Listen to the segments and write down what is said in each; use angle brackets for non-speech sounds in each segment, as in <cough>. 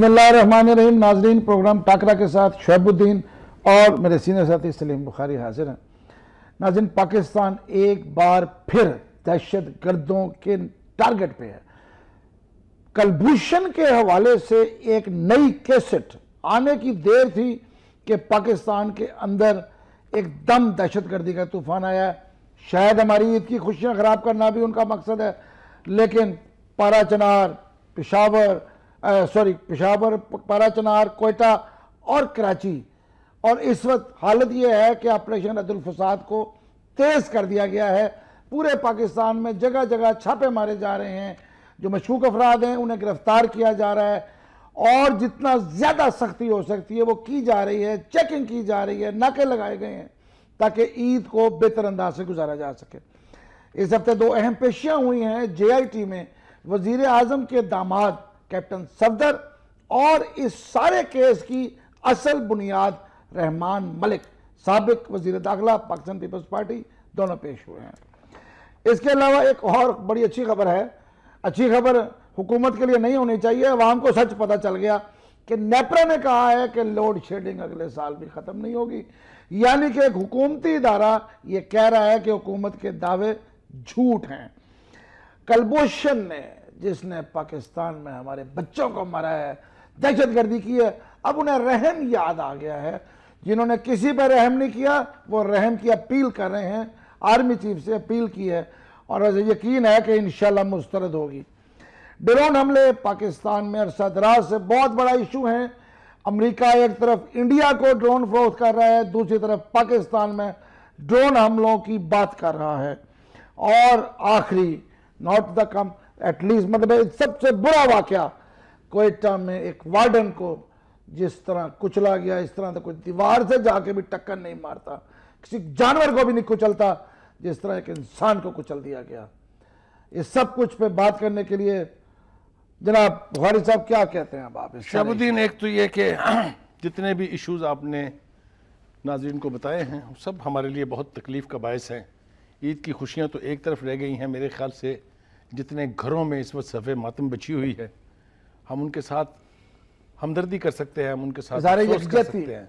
बसमीम नाजरीन प्रोग्राम टाकरा के साथ शहबुद्दीन और मेरे सीनियर साथी सलीम बुखारी हाजिर हैं नाजरीन पाकिस्तान एक बार फिर दहशत गर्दों के टारगेट पे है कलभूषण के हवाले से एक नई कैसेट आने की देर थी कि पाकिस्तान के अंदर एकदम दहशत गर्दी का तूफान आया शायद हमारी ईद की खुशियाँ ख़राब करना भी उनका मकसद है लेकिन पारा चनार पिशावर सॉरी पेशावर पाराचनार कोयटा और कराची और इस वक्त हालत यह है कि ऑपरेशन अदुलफसाद को तेज़ कर दिया गया है पूरे पाकिस्तान में जगह जगह छापे मारे जा रहे हैं जो मशकूक अफराद हैं उन्हें गिरफ्तार किया जा रहा है और जितना ज़्यादा सख्ती हो सकती है वो की जा रही है चेकिंग की जा रही है नाके लगाए गए हैं ताकि ईद को बेहतर अंदाज से गुजारा जा सके इस हफ्ते दो अहम पेशियाँ हुई हैं जे आई टी में वज़ी अजम के दामाद कैप्टन सफदर और इस सारे केस की असल बुनियाद रहमान मलिक सबक वजीर दाखिला पाकिस्तान पीपल्स पार्टी दोनों पेश हुए हैं इसके अलावा एक और बड़ी अच्छी खबर है अच्छी खबर हुकूमत के लिए नहीं होनी चाहिए अवाम को सच पता चल गया कि नेपरा ने कहा है कि लोड शेडिंग अगले साल भी ख़त्म नहीं होगी यानी कि एक हुकूमती इदारा यह कह रहा है कि हुकूमत के दावे झूठ हैं कलबूशन ने जिसने पाकिस्तान में हमारे बच्चों को मारा है दहशत गर्दी की है अब उन्हें रहम याद आ गया है जिन्होंने किसी पर रहम नहीं किया वो रहम की अपील कर रहे हैं आर्मी चीफ से अपील की है और यकीन है कि इन मुस्तरद होगी ड्रोन हमले पाकिस्तान में अरसा दराज से बहुत बड़ा इशू है अमेरिका एक तरफ इंडिया को ड्रोन फ्रोत कर रहा है दूसरी तरफ पाकिस्तान में ड्रोन हमलों की बात कर रहा है और आखिरी नॉट द कम एटलीस्ट मतलब सबसे बुरा वाक्य कोयटा में एक वार्डन को जिस तरह कुचला गया इस तरह तो कोई दीवार से जाके भी टक्कर नहीं मारता किसी जानवर को भी नहीं कुचलता जिस तरह एक इंसान को कुचल दिया गया ये सब कुछ पे बात करने के लिए जनाब बुखारी साहब क्या कहते हैं अब आप शबुद्दीन एक तो ये कि <clears throat> जितने भी इश्यूज आपने नाजरन को बताए हैं सब हमारे लिए बहुत तकलीफ़ का बायस है ईद की खुशियाँ तो एक तरफ रह गई हैं मेरे ख्याल से जितने घरों में इस वक्त सफ़े मातम बची हुई है हम उनके साथ हमदर्दी कर सकते हैं हम उनके साथ कर सकते हैं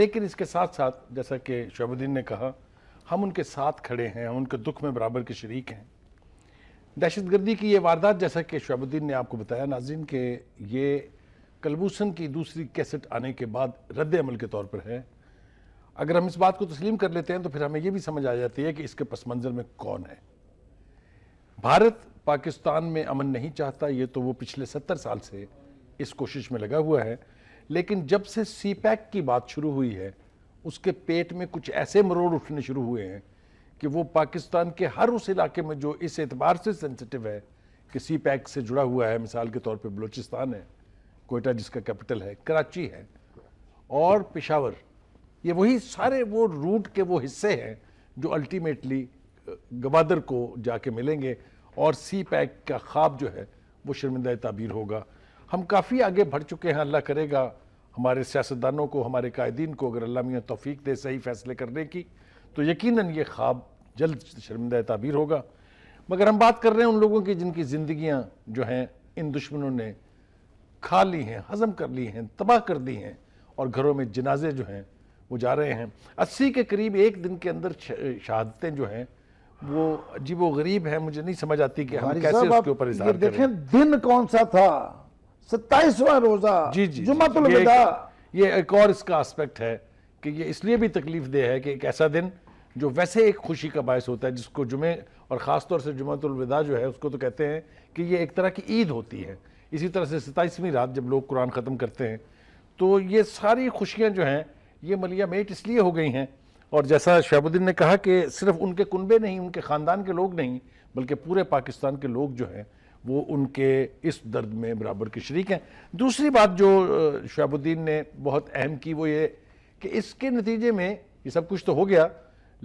लेकिन इसके साथ साथ जैसा कि शहबुद्दीन ने कहा हम उनके साथ खड़े हैं हम उनके दुख में बराबर के शरीक हैं दहशत गर्दी की ये वारदात जैसा कि शहबुद्दीन ने आपको बताया नाजिन के ये कलबूसन की दूसरी कैसेट आने के बाद रद्द अमल के तौर पर है अगर हम इस बात को तस्लीम कर लेते हैं तो फिर हमें यह भी समझ आ जाती है कि इसके पस मंज़र में कौन है भारत पाकिस्तान में अमन नहीं चाहता ये तो वो पिछले सत्तर साल से इस कोशिश में लगा हुआ है लेकिन जब से सी पैक की बात शुरू हुई है उसके पेट में कुछ ऐसे मरोड़ उठने शुरू हुए हैं कि वो पाकिस्तान के हर उस इलाके में जो इस एतबार से सेंसिटिव है कि सी पैक से जुड़ा हुआ है मिसाल के तौर पे बलूचिस्तान है कोयटा जिसका कैपिटल है कराची है और पिशावर ये वही सारे वो रूट के वो हिस्से हैं जो अल्टीमेटली गवादर को जाके मिलेंगे और सी पैक का ख्वाब जो है वो शर्मिंदा ताबीर होगा हम काफ़ी आगे बढ़ चुके हैं अल्लाह करेगा हमारे सियासतदानों को हमारे कायदीन को अगर अल्लाह मियाँ तोफ़ी दे सही फैसले करने की तो यकीन ये ख्वाब जल्द शर्मिंदा ताबीर होगा मगर हम बात कर रहे हैं उन लोगों की जिनकी ज़िंदियाँ जो हैं इन दुश्मनों ने खा ली हैं हज़म कर ली हैं तबाह कर दी हैं और घरों में जनाजे जो हैं वो जा रहे हैं अस्सी के करीब एक दिन के अंदर शहादतें जो हैं वो जी वो गरीब है मुझे नहीं समझ आती कि हम कैसे उसके ऊपर इजहार देखें दिन कौन सा था सत्ताईसवा रोजा जी जी जुमातुल तो ये एक और इसका एस्पेक्ट है कि ये इसलिए भी तकलीफ दे है कि एक ऐसा दिन जो वैसे एक खुशी का बायस होता है जिसको जुमे और ख़ास तौर से जुमतुलविदा जो है उसको तो कहते हैं कि ये एक तरह की ईद होती है इसी तरह से सताईसवीं रात जब लोग कुरान ख़त्म करते हैं तो ये सारी खुशियां जो हैं ये मलिया मेट इसलिए हो गई हैं और जैसा शहबुद्दीन ने कहा कि सिर्फ उनके कुनबे नहीं उनके ख़ानदान के लोग नहीं बल्कि पूरे पाकिस्तान के लोग जो हैं वो उनके इस दर्द में बराबर के शरीक हैं दूसरी बात जो शहबुद्दीन ने बहुत अहम की वो ये कि इसके नतीजे में ये सब कुछ तो हो गया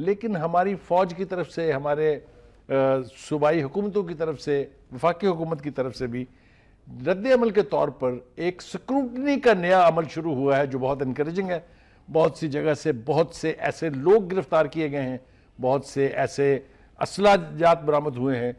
लेकिन हमारी फ़ौज की तरफ से हमारे सूबाई हुकूमतों की तरफ से वफाकी हुकूमत की तरफ से भी रद्द अमल के तौर पर एक स्क्रूटनी का नया अमल शुरू हुआ है जो बहुत इनक्रेजिंग है बहुत सी जगह से बहुत से ऐसे लोग गिरफ्तार किए गए हैं बहुत से ऐसे असला जात बरामद हुए हैं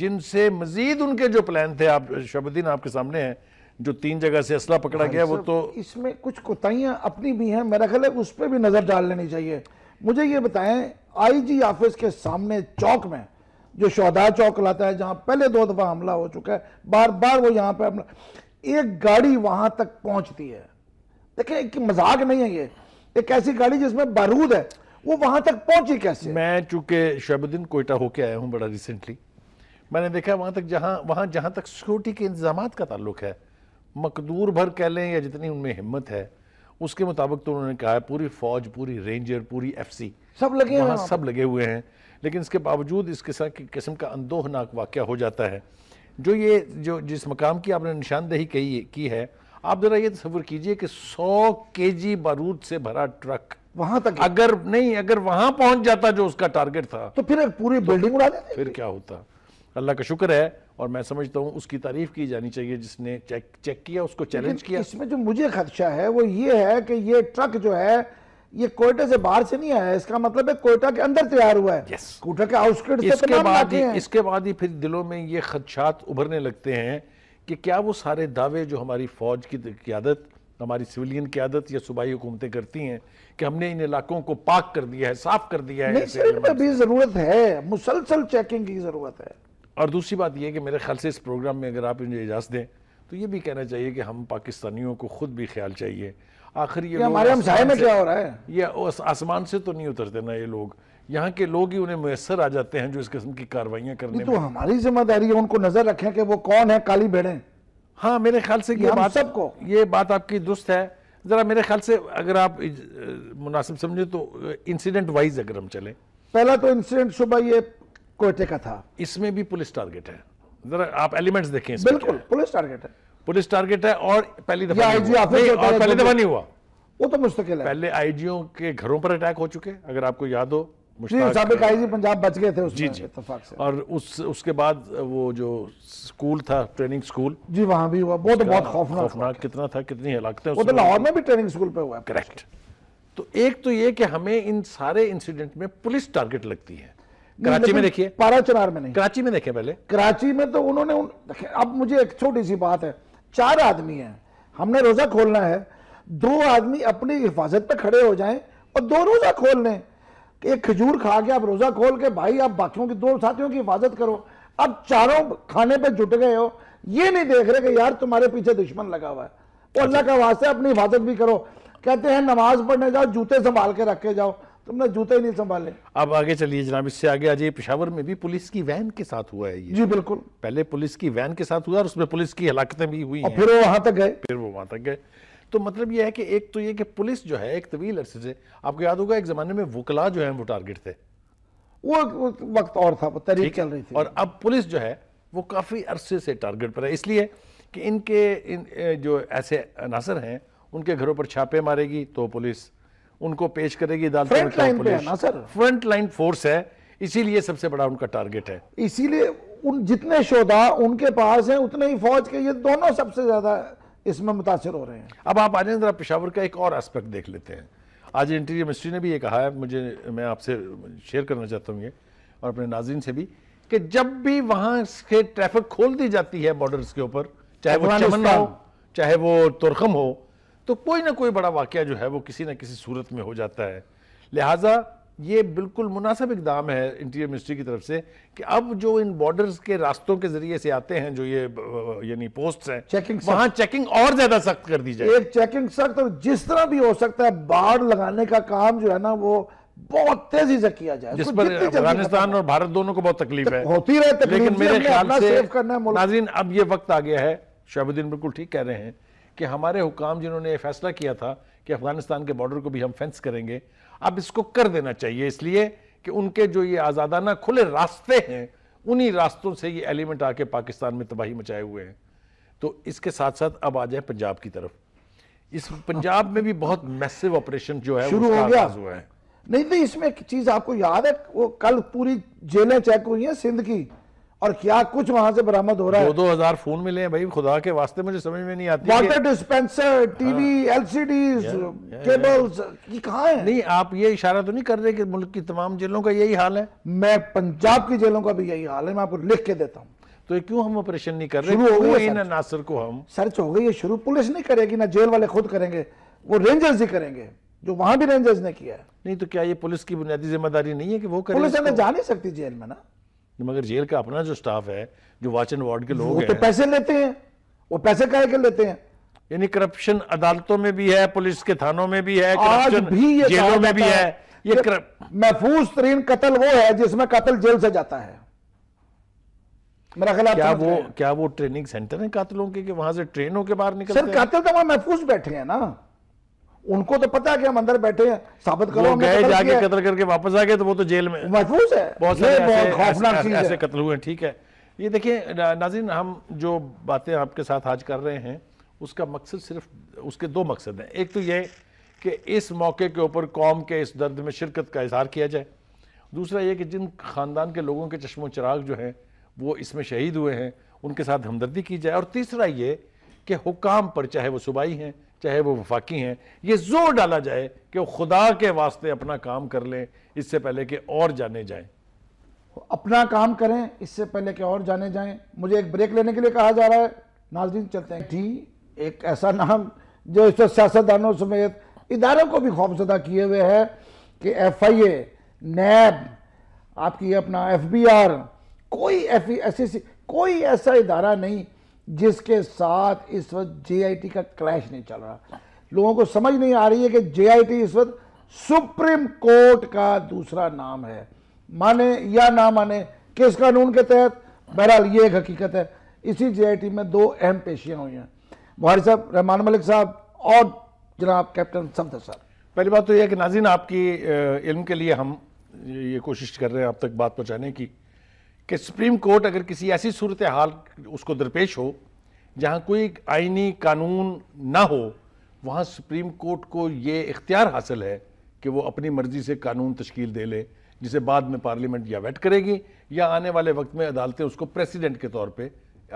जिनसे मजीद उनके जो प्लान थे आप शबुद्दीन आपके सामने हैं जो तीन जगह से असला पकड़ा गया वो तो इसमें कुछ कोताहियाँ अपनी भी हैं मेरा ख्याल है उस पर भी नज़र डाल लेनी चाहिए मुझे ये बताएं आईजी ऑफिस के सामने चौक में जो शौदा चौक लाता है जहाँ पहले दो दफ़ा हमला हो चुका है बार बार वो यहाँ पर एक गाड़ी वहाँ तक पहुँचती है देखिए एक मजाक नहीं है ये एक ऐसी गाड़ी जिसमें बारूद है वो वहां तक पहुंची कैसे मैं चूंकि शहबुद्दीन कोयटा होके आया हूँ बड़ा रिसेंटली मैंने देखा वहां तक जहां वहां जहां तक सिक्योरिटी के इंतजाम का ताल्लुक है मकदूर भर कह लें या जितनी उनमें हिम्मत है उसके मुताबिक तो उन्होंने कहा है पूरी फौज पूरी रेंजर पूरी एफसी सब लगे हैं सब लगे हुए हैं लेकिन इसके बावजूद इस किस्म की किस्म का अंदोहनाक वाक्य हो जाता है जो ये जो जिस मकाम की आपने निशानदेही कही की है आप जरा ये तस्वर कीजिए कि 100 केजी बारूद से भरा ट्रक वहां तक अगर नहीं अगर वहां पहुंच जाता जो उसका टारगेट था तो फिर पूरी तो बिल्डिंग उड़ा देते फिर क्या होता अल्लाह का शुक्र है और मैं समझता हूँ उसकी तारीफ की जानी चाहिए जिसने चेक चेक किया उसको चैलेंज किया इसमें जो मुझे खदशा है वो ये है कि ये ट्रक जो है ये कोयटा से बाहर से नहीं आया इसका मतलब है कोयटा के अंदर तैयार हुआ है yes. कोयटा के आउटस्कर्ट इसके बाद ही इसके बाद ही फिर दिलों में ये खदशात उभरने लगते हैं कि क्या वो सारे दावे जो हमारी फ़ौज की क्यादत हमारी सिविलियन क्यादत या सूबाई हुकूमतें करती हैं कि हमने इन इलाकों को पाक कर दिया है साफ कर दिया है अभी ज़रूरत है मुसलसल चेकिंग की ज़रूरत है और दूसरी बात यह कि मेरे ख्याल से इस प्रोग्राम में अगर आप मुझे इजाज़त दें तो ये भी कहना चाहिए कि हम पाकिस्तानियों को खुद भी ख्याल चाहिए आखिर ये हमारे हम में क्या हो रहा है ये आसमान से तो नहीं उतरते ना ये लोग यहाँ के लोग ही उन्हें मैसर आ जाते हैं जो इस किस्म की कार्रवाइयां करने तो हमारी जिम्मेदारी है उनको नजर रखे कि वो कौन है काली भेड़े हाँ मेरे ख्याल से ये बात सबको ये बात आपकी दुरुस्त है ज़रा मेरे ख्याल से अगर आप मुनासिब समझे तो इंसिडेंट वाइज अगर हम चले पहला तो इंसिडेंट सुबह ये कोयटे का था इसमें भी पुलिस टारगेट है जरा आप एलिमेंट्स देखें बिल्कुल पुलिस टारगेट है पुलिस टारगेट है और पहली दफा और पहली दफा नहीं हुआ वो तो मुस्तकिल है पहले आईजीओ के घरों पर अटैक हो चुके अगर आपको याद हो पंजाब बच गए थे उसमें जी जी और उस उसके बाद वो जो स्कूल था ट्रेनिंग स्कूल जी वहाँ भी हुआ तो बहुत बहुत खौफनाक कितना था कितनी तो लाहौर में भी ट्रेनिंग स्कूल पे हुआ करेक्ट तो एक तो ये कि हमें इन सारे इंसिडेंट में पुलिस टारगेट लगती है कराची में देखिए पारा चनार में नहीं कराची में पहले कराची में तो उन्होंने अब मुझे एक छोटी सी बात है चार आदमी हैं हमने रोजा खोलना है दो आदमी अपनी हिफाजत पे खड़े हो जाएं और दो रोजा खोल लें एक खजूर खा के आप रोजा खोल के भाई आप बाकियों की दो साथियों की हिफाजत करो अब चारों खाने पे जुट गए हो ये नहीं देख रहे कि यार तुम्हारे पीछे दुश्मन लगा हुआ है और अल्लाह का वास्ते अपनी हिफाजत भी करो कहते हैं नमाज पढ़ने जाओ जूते संभाल के रख के जाओ तुमने जूते ही नहीं संभाले अब आगे चलिए जनाब इससे आगे आज ये पेशावर में भी पुलिस की वैन के साथ हुआ है ये जी बिल्कुल पहले पुलिस की वैन के साथ हुआ और उसमें पुलिस की हलाकतें भी हुई और फिर वो वहां तक गए फिर वो वहां तक गए तो मतलब यह है कि एक तो ये कि पुलिस जो है एक तवील अरसे से आपको याद होगा एक ज़माने में वकला जो है वो टारगेट थे वो, वक्त और था तहरीक चल रही थी और अब पुलिस जो है वो काफ़ी अरसे से टारगेट पर है इसलिए कि इनके इन जो ऐसे अनासर हैं उनके घरों पर छापे मारेगी तो पुलिस उनको पेश करेगी फ्रंट लाइन तो पे ना सर फ्रंट लाइन फोर्स है इसीलिए सबसे बड़ा उनका टारगेट है इसीलिए उन जितने शोधा उनके पास हैं उतने ही फौज के ये दोनों सबसे ज़्यादा इसमें मुतासर हो रहे हैं अब आप आज जाए जरा पेशावर का एक और एस्पेक्ट देख लेते हैं आज इंटीरियर मिनिस्ट्री ने भी ये कहा है मुझे मैं आपसे शेयर करना चाहता हूँ ये और अपने नाजिन से भी कि जब भी वहाँ से ट्रैफिक खोल दी जाती है बॉर्डर्स के ऊपर चाहे वो चमन हो चाहे वो तुरखम हो तो कोई ना कोई बड़ा वाक़ जो है वो किसी ना किसी सूरत में हो जाता है लिहाजा ये बिल्कुल मुनासिब इकदाम है इंटीरियर मिनिस्ट्री की तरफ से कि अब जो इन बॉर्डर्स के रास्तों के जरिए से आते हैं जो ये यानी पोस्ट हैं चेकिंग वहां चेकिंग और ज्यादा सख्त कर दी जाए एक चेकिंग सख्त और जिस तरह भी हो सकता है बाढ़ लगाने का काम जो है ना वो बहुत तेजी से किया जाए जिस पर अफगानिस्तान और भारत दोनों को बहुत तकलीफ है होती रहे लेकिन मेरे ख्याल से नाजरीन अब ये वक्त आ गया है शहबुद्दीन बिल्कुल ठीक कह रहे हैं कि हमारे हुकाम जिन्होंने फैसला किया था कि अफगानिस्तान के बॉर्डर को भी हम फेंस करेंगे अब इसको कर देना चाहिए इसलिए कि उनके जो ये आज़ादाना खुले रास्ते हैं उन्हीं रास्तों से ये एलिमेंट आके पाकिस्तान में तबाही मचाए हुए हैं तो इसके साथ साथ अब आ जाए पंजाब की तरफ इस पंजाब में भी बहुत मैसिव ऑपरेशन जो है शुरू हो गया हुआ है नहीं नहीं इसमें एक चीज आपको याद है वो कल पूरी जेलें चेक हुई हैं सिंध की और क्या कुछ वहां से बरामद हो रहा है दो दो हजार फोन मिले हैं भाई खुदा के वास्ते मुझे समझ में नहीं आती water dispenser TV LCD cables ये है नहीं आप ये इशारा तो नहीं कर रहे कि मुल्क की तमाम जेलों का यही हाल है मैं पंजाब की जेलों का भी यही हाल है मैं आपको लिख के देता हूँ तो क्यों हम ऑपरेशन नहीं कर रहे हो इन को हम सर्च हो गई शुरू पुलिस नहीं करेगी ना जेल वाले खुद करेंगे वो रेंजर्स ही करेंगे जो वहां भी रेंजर्स ने किया है नहीं तो क्या ये पुलिस की बुनियादी जिम्मेदारी नहीं है कि वो पुलिस जा नहीं सकती जेल में ना मगर जेल का अपना जो स्टाफ है जो वाच एंड वार्ड के लोग वो तो पैसे लेते हैं वो पैसे कह के लेते हैं यानी करप्शन अदालतों में भी है पुलिस के थानों में भी है भी ये जेलों में भी है ये महफूज तरीन कत्ल वो है जिसमें कत्ल जेल से जाता है मेरा ख्याल क्या वो क्या वो ट्रेनिंग सेंटर है कातलों के वहां से ट्रेनों के बाहर निकल सर कातल तो वहां महफूज बैठे हैं ना उनको तो पता है कि हम अंदर बैठे हैं साबित करो गए जाके कत्ल करके वापस आ गए तो वो तो जेल में महफूज है बहुत सारे कत्ल हुए ठीक है ये देखिए नाजिन हम जो बातें आपके साथ आज कर रहे हैं उसका मकसद सिर्फ उसके दो मकसद हैं एक तो ये कि इस मौके के ऊपर कौम के इस दर्द में शिरकत का इजहार किया जाए दूसरा ये कि जिन ख़ानदान के लोगों के चश्मो चराग जो हैं वो इसमें शहीद हुए हैं उनके साथ हमदर्दी की जाए और तीसरा ये कि हुकाम पर चाहे वो सूबाई हैं चाहे वो वफाकी हैं ये जोर डाला जाए कि वो खुदा के वास्ते अपना काम कर लें इससे पहले कि और जाने जाएं अपना काम करें इससे पहले कि और जाने जाएं मुझे एक ब्रेक लेने के लिए कहा जा रहा है नाजरीन चलते हैं जी एक ऐसा नाम जो इस वक्त सियासतदानों समेत इदारों को भी खौफजदा किए हुए है कि एफ आई ए नैब आपकी अपना एफ बी आर कोई एफ ऐसी कोई ऐसा इदारा नहीं जिसके साथ इस वक्त जे का क्लैश नहीं चल रहा लोगों को समझ नहीं आ रही है कि जे इस वक्त सुप्रीम कोर्ट का दूसरा नाम है माने या ना माने किस कानून के तहत बहरहाल ये एक हकीकत है इसी जे में दो अहम पेशियां हुई हैं मुहारी साहब रहमान मलिक साहब और जनाब कैप्टन समत सर पहली बात तो यह कि नाजिन आपकी इल्म के लिए हम ये कोशिश कर रहे हैं आप तक बात पहुँचाने की कि सुप्रीम कोर्ट अगर किसी ऐसी सूरत हाल उसको दरपेश हो जहाँ कोई आइनी कानून ना हो वहाँ सुप्रीम कोर्ट को ये इख्तियार हासिल है कि वो अपनी मर्ज़ी से कानून तश्कील दे ले जिसे बाद में पार्लियामेंट या वेट करेगी या आने वाले वक्त में अदालतें उसको प्रेसिडेंट के तौर पे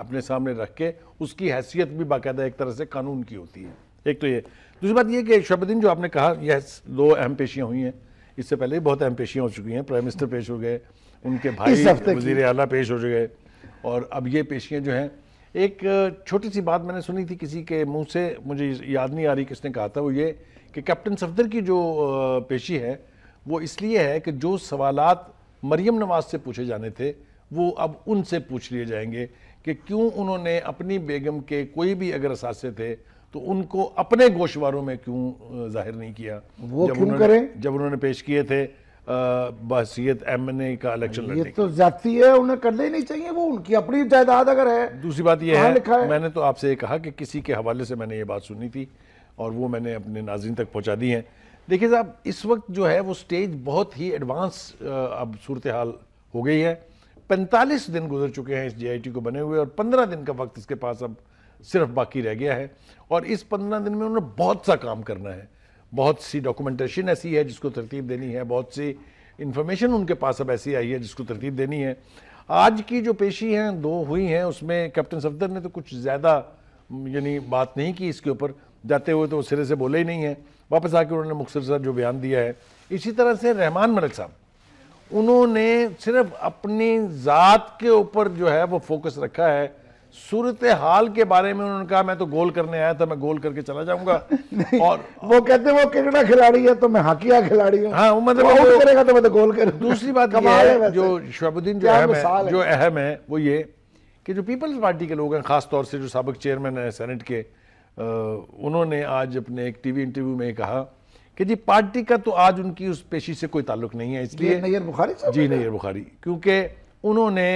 अपने सामने रख के उसकी हैसियत भी बाकायदा एक तरह से कानून की होती है एक तो ये दूसरी बात यह कि शबुद्दीन जो आपने कहा यह दो अहम पेशियाँ हुई हैं इससे पहले बहुत अहम पेशियाँ हो चुकी हैं प्राइम मिनिस्टर पेश हो गए उनके भाई वजीर अला पेश हो गए और अब ये पेशियाँ जो हैं एक छोटी सी बात मैंने सुनी थी किसी के मुंह से मुझे याद नहीं आ रही किसने कहा था वो ये कि कैप्टन सफदर की जो पेशी है वो इसलिए है कि जो सवालात मरियम नवाज से पूछे जाने थे वो अब उनसे पूछ लिए जाएंगे कि क्यों उन्होंने अपनी बेगम के कोई भी अगर असासे थे तो उनको अपने गोशवारों में क्यों जाहिर नहीं किया वो जब क्यों करें जब उन्होंने पेश किए थे बहसीत एम एन ए का इलेक्शन ये तो जाती है उन्हें करना ही नहीं चाहिए वो उनकी अपनी जायदाद अगर है दूसरी बात यह है, है मैंने तो आपसे ये कहा कि किसी के हवाले से मैंने ये बात सुनी थी और वो मैंने अपने नाजिन तक पहुँचा दी है देखिए साहब इस वक्त जो है वो स्टेज बहुत ही एडवांस अब सूरत हाल हो गई है पैंतालीस दिन गुजर चुके हैं इस टी को बने हुए और पंद्रह दिन का वक्त इसके पास अब सिर्फ बाकी रह गया है और इस पंद्रह दिन में उन्हें बहुत सा काम करना है बहुत सी डॉक्यूमेंटेशन ऐसी है जिसको तरतीब देनी है बहुत सी इन्फॉर्मेशन उनके पास अब ऐसी आई है जिसको तरतीब देनी है आज की जो पेशी हैं दो हुई हैं उसमें कैप्टन सफदर ने तो कुछ ज़्यादा यानी बात नहीं की इसके ऊपर जाते हुए तो वो सिरे से बोले ही नहीं हैं वापस आके उन्होंने मुख्तर साहब जो बयान दिया है इसी तरह से रहमान मलिक साहब उन्होंने सिर्फ अपनी ज़ात के ऊपर जो है वो फोकस रखा है सूरत हाल के बारे में उन्होंने कहा मैं तो गोल करने आया था मैं गोल करके चला जाऊंगा और वो कहते वो क्रिकेटा खिलाड़ी है तो मैं हाकिया खिलाड़ी हूँ हाँ, मतलब वो, वो करेगा तो मैं तो गोल करूँ दूसरी बात है, है जो शहबुद्दीन जो अहम है जो अहम है वो ये कि जो पीपल्स पार्टी के लोग हैं खासतौर से जो सबक चेयरमैन है सेनेट के उन्होंने आज अपने एक टीवी इंटरव्यू में कहा कि जी पार्टी का तो आज उनकी उस पेशी से कोई ताल्लुक नहीं है इसलिए नैयर बुखारी जी नैयर बुखारी क्योंकि उन्होंने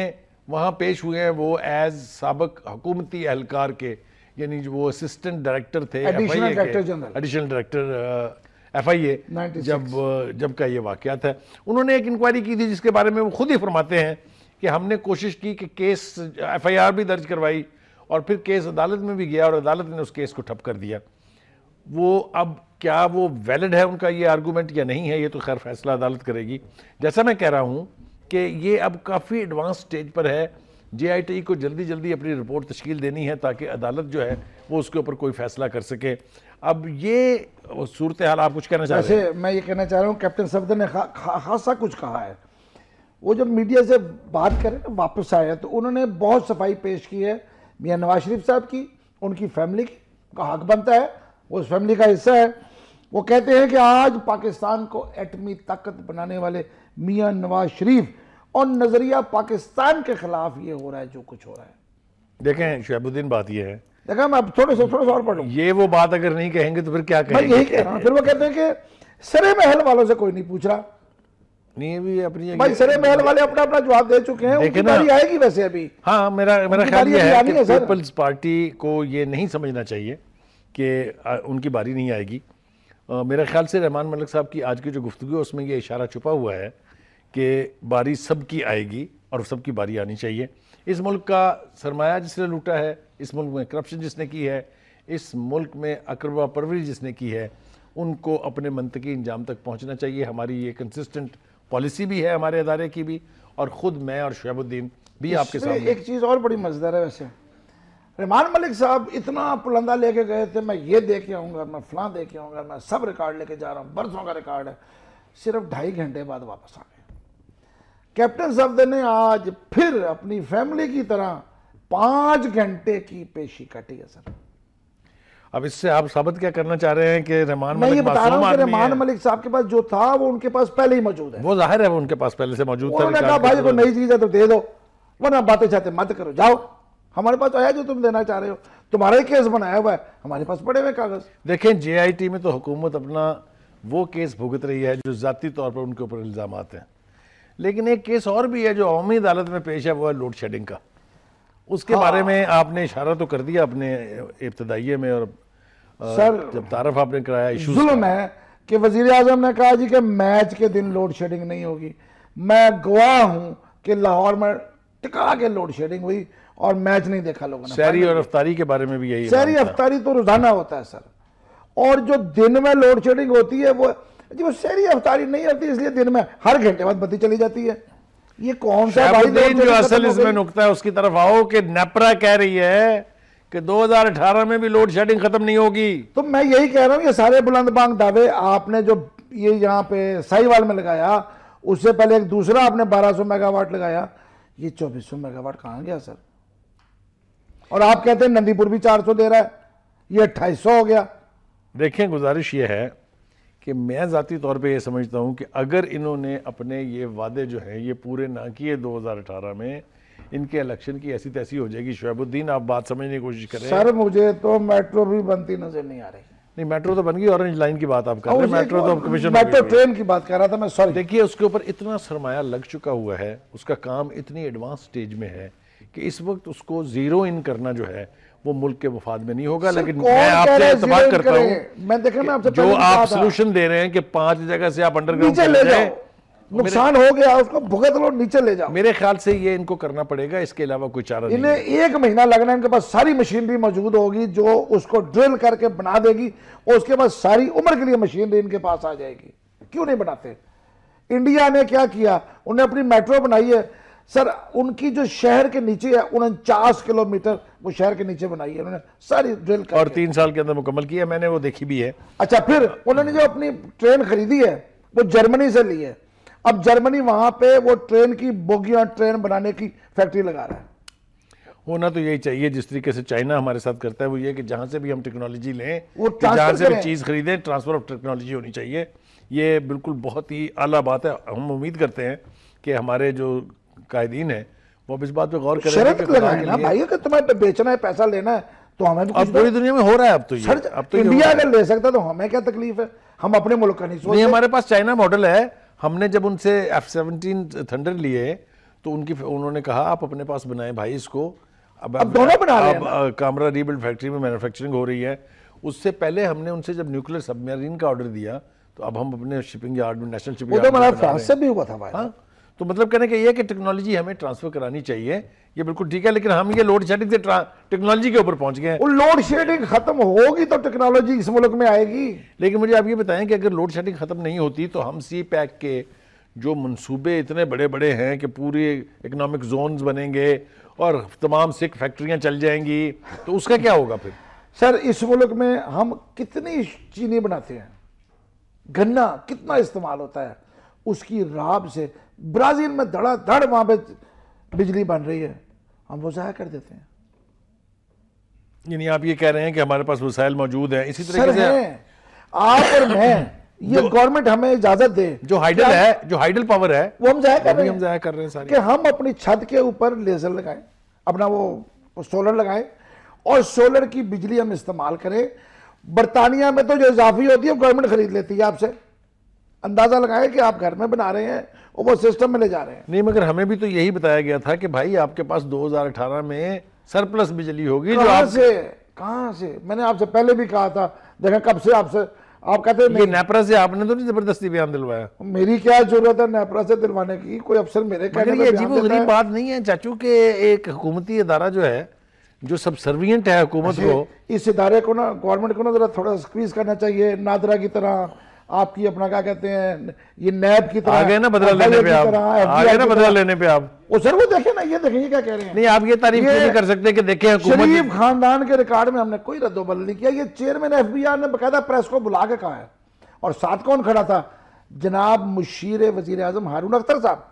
वहाँ पेश हुए हैं वो एज सबक हकूमती एहलकार के यानी जो वो असिस्टेंट डायरेक्टर थे additional director F I A जब uh, जब का ये वाक़ है उन्होंने एक इंक्वायरी की थी जिसके बारे में वो खुद ही फरमाते हैं कि हमने कोशिश की कि केस एफ आई आर भी दर्ज करवाई और फिर केस अदालत में भी गया और अदालत ने उस केस को ठप कर दिया वो अब क्या वो वैलिड है उनका ये आर्गूमेंट या नहीं है ये तो खैर फैसला अदालत करेगी जैसा मैं कह रहा हूँ कि ये अब काफ़ी एडवांस स्टेज पर है जे e को जल्दी जल्दी अपनी रिपोर्ट तश्कील देनी है ताकि अदालत जो है वो उसके ऊपर कोई फैसला कर सके अब ये सूरत हाल आप कुछ कहना चाहते हैं मैं ये कहना चाह रहा हूँ कैप्टन सफदर ने खा, खा, खासा कुछ कहा है वो जब मीडिया से बात करें ना वापस आया तो उन्होंने बहुत सफाई पेश की है मियाँ नवाज शरीफ साहब की उनकी फैमिली का हक बनता है वो उस फैमिली का हिस्सा है वो कहते हैं कि आज पाकिस्तान को एटमी ताकत बनाने वाले मियाँ नवाज शरीफ और नज़रिया पाकिस्तान के खिलाफ ये हो रहा है जो कुछ हो रहा है देखें शहबुद्दीन बात यह है देखा मैं अब थोड़े से थोड़ा सा और पढ़ू ये वो बात अगर नहीं कहेंगे तो फिर क्या कहेंगे यही कह रहा हूँ फिर वो कहते हैं कि सरे महल वालों से कोई नहीं पूछ रहा नहीं भी अपनी भाई सरे महल वाले अपना अपना जवाब दे चुके हैं उनकी बारी आएगी वैसे अभी हाँ मेरा मेरा ख्याल ये है कि पीपल्स पार्टी को ये नहीं समझना चाहिए कि उनकी बारी नहीं आएगी मेरा ख्याल से रहमान मलिक साहब की आज की जो गुफ्तु है उसमें ये इशारा छुपा हुआ है कि बारी सबकी आएगी और सबकी बारी आनी चाहिए इस मुल्क का सरमाया जिसने लूटा है इस मुल्क में करप्शन जिसने की है इस मुल्क में अकरबा परवरी जिसने की है उनको अपने मनतकी इंजाम तक पहुँचना चाहिए हमारी ये कंसिस्टेंट पॉलिसी भी है हमारे अदारे की भी और ख़ुद मैं और शहबुद्दीन भी आपके साथ एक चीज़ और बड़ी मज़ेदार है वैसे रहमान मलिक साहब इतना पुलंदा लेके गए थे मैं ये दे के आऊँगा मैं फलां दे के आऊँगा मैं सब रिकॉर्ड लेके जा रहा हूँ बरसों का रिकॉर्ड है सिर्फ ढाई घंटे बाद वापस आ कैप्टन सफदर ने आज फिर अपनी फैमिली की तरह पांच घंटे की पेशी काटी है सर अब इससे आप साबित क्या करना चाह रहे हैं कि रहमान मलिक ये बता रहा हूं कि रहमान मलिक साहब के पास जो था वो उनके पास पहले ही मौजूद है वो जाहिर है वो उनके पास पहले से मौजूद था कहा भाई कोई नई चीज है तो दे दो वरना बातें चाहते मत करो जाओ हमारे पास आया तो जो तुम देना चाह रहे हो तुम्हारा ही केस बनाया हुआ है हमारे पास पड़े हुए कागज देखें जे में तो हुकूमत अपना वो केस भुगत रही है जो जाती तौर पर उनके ऊपर इल्जाम आते हैं लेकिन एक केस और भी है जो अवमी अदालत में पेश है वो है लोड शेडिंग का उसके हाँ। बारे में आपने इशारा तो कर दिया अपने इब्तदाइये में और सर जब तारफ आपने कराया जुलम है कि वजीर आजम ने कहा जी कि मैच के दिन लोड शेडिंग नहीं होगी मैं गवाह हूं कि लाहौर में टिका के लोड शेडिंग हुई और मैच नहीं देखा लोगों ने शहरी और अफ्तारी के बारे में भी यही शहरी अफ्तारी तो रोजाना होता है सर और जो दिन में लोड शेडिंग होती है वो जी वो शहरी अवतारी नहीं होती इसलिए दिन में हर घंटे बाद बत्ती चली जाती है ये कौन सा भाई जो असल इसमें नुकता है उसकी तरफ आओ कि नेपरा कह रही है कि 2018 में भी लोड शेडिंग खत्म नहीं होगी तो मैं यही कह रहा हूँ ये सारे बुलंदबांग दावे आपने जो ये यहाँ पे साहिवाल में लगाया उससे पहले एक दूसरा आपने 1200 मेगावाट लगाया ये 2400 मेगावाट कहाँ गया सर और आप कहते हैं नंदीपुर भी 400 दे रहा है ये अट्ठाईस हो गया देखें गुजारिश ये है कि मैं ज़ाती तौर पे ये समझता हूँ कि अगर इन्होंने अपने ये वादे जो हैं ये पूरे ना किए 2018 में इनके इलेक्शन की ऐसी तैसी हो जाएगी शुएबुद्दीन आप बात समझने की कोशिश करें सर मुझे तो मेट्रो भी बनती नजर नहीं आ रही नहीं मेट्रो तो बन गई ऑरेंज लाइन की बात आप कर हाँ, रहे हैं मेट्रो तो कमीशन मेट्रो ट्रेन की बात कर रहा था मैं सॉरी देखिए उसके ऊपर इतना सरमाया लग चुका हुआ है उसका काम इतनी एडवांस स्टेज में है कि इस वक्त उसको ज़ीरो इन करना जो है वो मुल्क के मुफाद में नहीं होगा लेकिन मैं आपसे इतफाक करता हूँ मैं देख रहा हूँ जो आप सोल्यूशन दे रहे हैं कि पांच जगह से आप अंडरग्राउंड ले जाए नुकसान हो गया उसको भुगत लो नीचे ले जाओ मेरे ख्याल से ये इनको करना पड़ेगा इसके अलावा कोई चारा इन्हें एक महीना लगना इनके पास सारी मशीनरी मौजूद होगी जो उसको ड्रिल करके बना देगी और उसके बाद सारी उम्र के लिए मशीनरी इनके पास आ जाएगी क्यों नहीं बनाते इंडिया ने क्या किया उन्हें अपनी मेट्रो बनाई है सर उनकी जो शहर के नीचे है उनचास किलोमीटर वो शहर के नीचे बनाई है उन्होंने सारी ड्रिल और तीन साल के अंदर मुकम्मल किया मैंने वो देखी भी है अच्छा फिर उन्होंने जो अपनी ट्रेन खरीदी है वो जर्मनी से ली है अब जर्मनी वहां पे वो ट्रेन की बोगियां ट्रेन बनाने की फैक्ट्री लगा रहा है होना तो यही चाहिए जिस तरीके से चाइना हमारे साथ करता है वो ये कि जहां से भी हम टेक्नोलॉजी लें वो जहां से भी चीज़ खरीदें ट्रांसफर ऑफ टेक्नोलॉजी होनी चाहिए ये बिल्कुल बहुत ही आला बात है हम उम्मीद करते हैं कि हमारे जो कायदीन हैं वो इस बात पे गौर करें शर्त ना भाई अगर तुम्हें बेचना है पैसा लेना है तो हमें भी अब पूरी दुनिया में हो रहा है अब तो ये अब तो इंडिया अगर ले सकता तो हमें क्या तकलीफ है हम अपने मुल्क का नहीं सोचते नहीं हमारे पास चाइना मॉडल है हमने जब उनसे एफ सेवनटीन थंडर लिए तो उनकी उन्होंने कहा आप अपने पास बनाए भाई इसको अब अब दोनों बना रहे हैं कामरा रीबिल्ड फैक्ट्री में मैन्युफैक्चरिंग हो रही है उससे पहले हमने उनसे जब न्यूक्लियर सबमरीन का ऑर्डर दिया तो अब हम अपने शिपिंग यार्ड में नेशनल शिपिंग यार्ड में फ्रांस से भी हुआ था भाई हाँ? तो मतलब कहने का ये है कि टेक्नोलॉजी हमें ट्रांसफर करानी चाहिए ये बिल्कुल ठीक है लेकिन हम ये लोड शेडिंग से टेक्नोलॉजी के ऊपर पहुंच गए हैं लोड शेडिंग खत्म होगी तो टेक्नोलॉजी इस मुल्क में आएगी लेकिन मुझे आप ये बताएं कि अगर लोड शेडिंग खत्म नहीं होती तो हम सी पैक के जो मंसूबे इतने बड़े बड़े हैं कि पूरे इकोनॉमिक जोन बनेंगे और तमाम सिख फैक्ट्रियाँ चल जाएंगी तो उसका क्या होगा फिर सर इस मुल्क में हम कितनी चीनी बनाते हैं गन्ना कितना इस्तेमाल होता है उसकी राब से ब्राज़ील में धड़ा धड़ वहाँ पे बिजली बन रही है हम वो ज़ाया कर देते हैं यानी आप ये कह रहे हैं कि हमारे पास वसाइल मौजूद हैं इसी तरह से आप और मैं ये गवर्नमेंट हमें इजाजत दे जो हाइडल है जो हाइडल पावर है वो हम जाया कर रहे हैं हम जाया कर रहे हैं कि हम अपनी छत के ऊपर लेजर लगाएं अपना वो सोलर लगाएं और सोलर की बिजली हम इस्तेमाल करें बरतानिया में तो जो इजाफी होती है गवर्नमेंट खरीद लेती है आपसे अंदाजा लगाए कि आप घर में बना रहे हैं और वो सिस्टम में ले जा रहे हैं नहीं मगर हमें भी तो यही बताया गया था कि भाई आपके पास 2018 में सरप्लस बिजली होगी जो से कहाँ से मैंने आपसे पहले भी कहा था देखा कब से आपसे आप कहते हैं नेपरा से आपने तो नहीं जबरदस्ती बयान दिलवाया मेरी क्या जरूरत है नेपरा से दिलवाने की कोई अफसर मेरे कहने ये बात नहीं है चाचू के एक हुकूमती अदारा जो है जो सब सर्वियंट है हुकूमत अच्छा, को इस इदारे को ना गवर्नमेंट को ना जरा थोड़ा स्क्वीज करना चाहिए नादरा की तरह आपकी अपना क्या कहते हैं ये नैब की तरह आ गए ना बदला लेने पे आप आ गए ना बदला लेने पे आप वो सर वो देखे ना ये देखें ये क्या कह रहे हैं नहीं आप ये तारीफ नहीं कर सकते कि देखे शरीफ खानदान के रिकॉर्ड में हमने कोई रद्दोबल नहीं किया ये चेयरमैन एफ ने बकायदा प्रेस को बुला के कहा है और साथ कौन खड़ा था जनाब मुशीर वजीर अजम हारून अख्तर साहब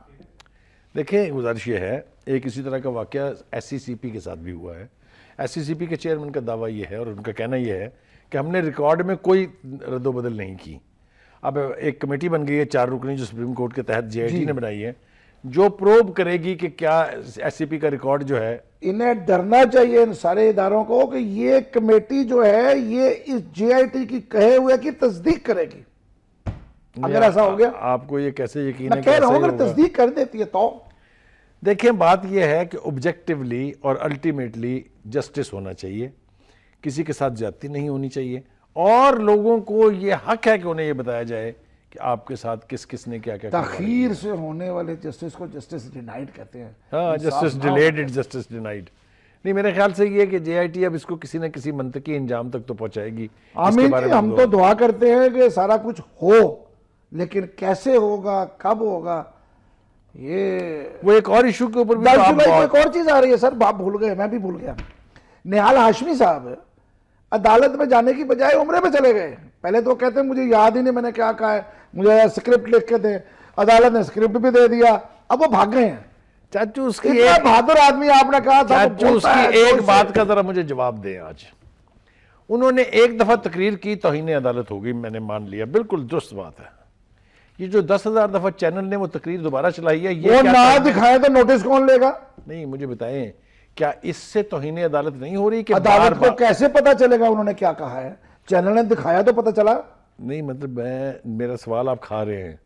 देखें गुजारिश ये है एक इसी तरह का वाक्य एस के साथ भी हुआ है एस के चेयरमैन का दावा ये है और उनका कहना यह है कि हमने रिकॉर्ड में कोई रद्दोबदल नहीं की अब एक कमेटी बन गई है चार रुकनी जो सुप्रीम कोर्ट के तहत जे ने बनाई है जो प्रोब करेगी कि क्या एस का रिकॉर्ड जो है इन्हें डरना चाहिए इन सारे इदारों को कि ये कमेटी जो है ये इस जे की कहे हुए की तस्दीक करेगी अगर ऐसा हो गया आपको ये कैसे यकीन है कह अगर तस्दीक कर देती है तो देखिए बात यह है कि ऑब्जेक्टिवली और अल्टीमेटली जस्टिस होना चाहिए किसी के साथ जाति नहीं होनी चाहिए और लोगों को यह हक है कि उन्हें यह बताया जाए कि आपके साथ किस किसने क्या क्या तखीर से होने वाले जस्टिस को जस्टिस डिनाइड कहते हैं हाँ justice delayed it justice denied नहीं मेरे ख्याल से ये कि जेआईटी अब इसको किसी न किसी मंतकी इंजाम तक तो पहुंचाएगी आमीन जी हम तो दुआ करते हैं कि सारा कुछ हो लेकिन कैसे होगा कब होगा ये वो एक और इशू के ऊपर तो एक और चीज आ रही है सर आप भूल गए मैं भी भूल गया निहाल हाशमी साहब अदालत में जाने की बजाय उम्र में चले गए पहले तो कहते मुझे याद ही नहीं मैंने क्या कहा है मुझे स्क्रिप्ट लिख के दे अदालत ने स्क्रिप्ट भी दे दिया अब वो भाग गए हैं चाचू उसकी बहादुर आदमी आपने कहा था चाचू उसकी एक बात का जरा मुझे जवाब दे आज उन्होंने एक दफ़ा तकरीर की तो ही अदालत होगी मैंने मान लिया बिल्कुल दुरुस्त बात है ये जो दस हजार दफ़ा चैनल ने वो तकरीर दोबारा चलाई है ये वो ना दिखाए तो नोटिस कौन लेगा नहीं मुझे बताएं क्या इससे तोहन अदालत नहीं हो रही कि अदालत को कैसे पता चलेगा उन्होंने क्या कहा है चैनल ने दिखाया तो पता चला नहीं मतलब मैं मेरा सवाल आप खा रहे हैं